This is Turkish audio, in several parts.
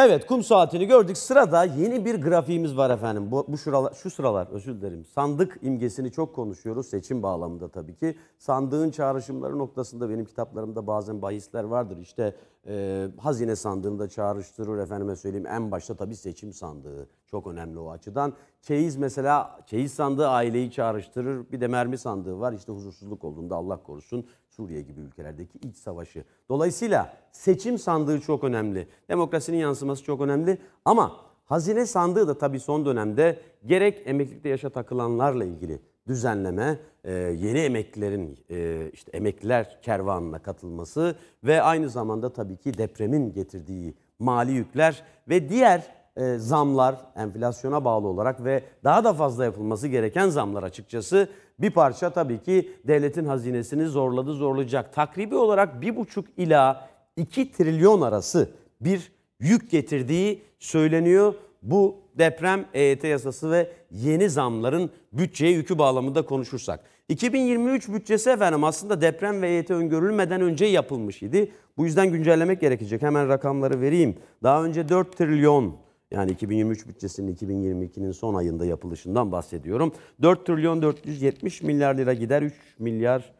Evet kum saatini gördük. Sırada yeni bir grafiğimiz var efendim. Bu, bu şuralar, şu sıralar özür dilerim. Sandık imgesini çok konuşuyoruz seçim bağlamında tabii ki. Sandığın çağrışımları noktasında benim kitaplarımda bazen bahisler vardır. İşte e, hazine sandığında çağrıştırır efendime söyleyeyim. En başta tabii seçim sandığı çok önemli o açıdan. Çeyiz mesela, çeyiz sandığı aileyi çağrıştırır. Bir de mermi sandığı var. İşte huzursuzluk olduğunda Allah korusun Suriye gibi ülkelerdeki iç savaşı. Dolayısıyla seçim sandığı çok önemli. Demokrasinin yansıması çok önemli. Ama hazine sandığı da tabii son dönemde gerek emeklilikte yaşa takılanlarla ilgili düzenleme, e, yeni emeklilerin e, işte emekliler kervanına katılması ve aynı zamanda tabii ki depremin getirdiği mali yükler ve diğer e, zamlar enflasyona bağlı olarak ve daha da fazla yapılması gereken zamlar açıkçası bir parça tabii ki devletin hazinesini zorladı zorlayacak. Takribi olarak 1,5 ila 2 trilyon arası bir yük getirdiği söyleniyor. Bu deprem EYT yasası ve yeni zamların bütçeye yükü bağlamında konuşursak. 2023 bütçesi efendim aslında deprem ve EYT öngörülmeden önce yapılmış idi. Bu yüzden güncellemek gerekecek. Hemen rakamları vereyim. Daha önce 4 trilyon yani 2023 bütçesinin 2022'nin son ayında yapılışından bahsediyorum. 4 trilyon 470 milyar lira gider 3 milyar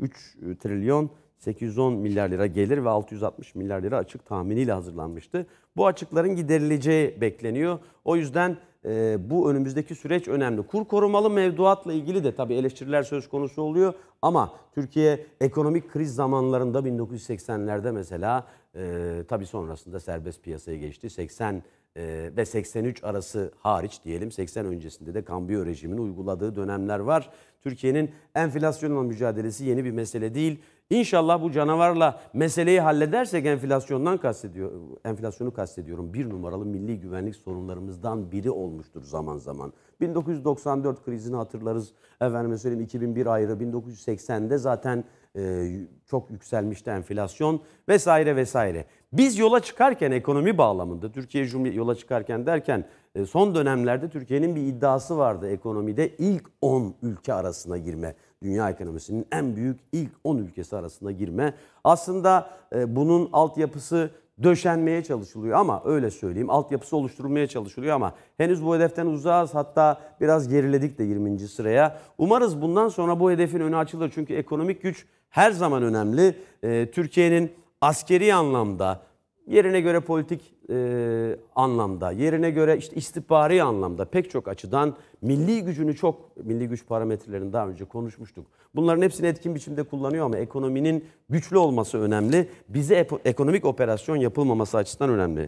3 trilyon 810 milyar lira gelir ve 660 milyar lira açık tahminiyle hazırlanmıştı. Bu açıkların giderileceği bekleniyor. O yüzden e, bu önümüzdeki süreç önemli. Kur korumalı mevduatla ilgili de tabii eleştiriler söz konusu oluyor ama Türkiye ekonomik kriz zamanlarında 1980'lerde mesela e, tabii sonrasında serbest piyasaya geçti. 80 e, ve 83 arası hariç diyelim 80 öncesinde de kambiyo rejimini uyguladığı dönemler var. Türkiye'nin enflasyonla mücadelesi yeni bir mesele değil. İnşallah bu canavarla meseleyi halledersek enflasyondan kastediyor, enflasyonu kastediyorum. Bir numaralı milli güvenlik sorunlarımızdan biri olmuştur zaman zaman. 1994 krizini hatırlarız. Efendim söyleyeyim 2001 ayrı 1980'de zaten e, çok yükselmişti enflasyon vesaire vesaire. Biz yola çıkarken ekonomi bağlamında Türkiye yola çıkarken derken e, son dönemlerde Türkiye'nin bir iddiası vardı ekonomide ilk 10 ülke arasına girme. Dünya ekonomisinin en büyük ilk 10 ülkesi arasına girme. Aslında e, bunun altyapısı döşenmeye çalışılıyor ama öyle söyleyeyim altyapısı oluşturulmaya çalışılıyor ama henüz bu hedeften uzağız hatta biraz geriledik de 20. sıraya. Umarız bundan sonra bu hedefin önü açılır çünkü ekonomik güç her zaman önemli. Ee, Türkiye'nin askeri anlamda yerine göre politik e, anlamda, yerine göre işte istihbari anlamda pek çok açıdan milli gücünü çok, milli güç parametrelerini daha önce konuşmuştuk. Bunların hepsini etkin biçimde kullanıyor ama ekonominin güçlü olması önemli. Bize ekonomik operasyon yapılmaması açısından önemli.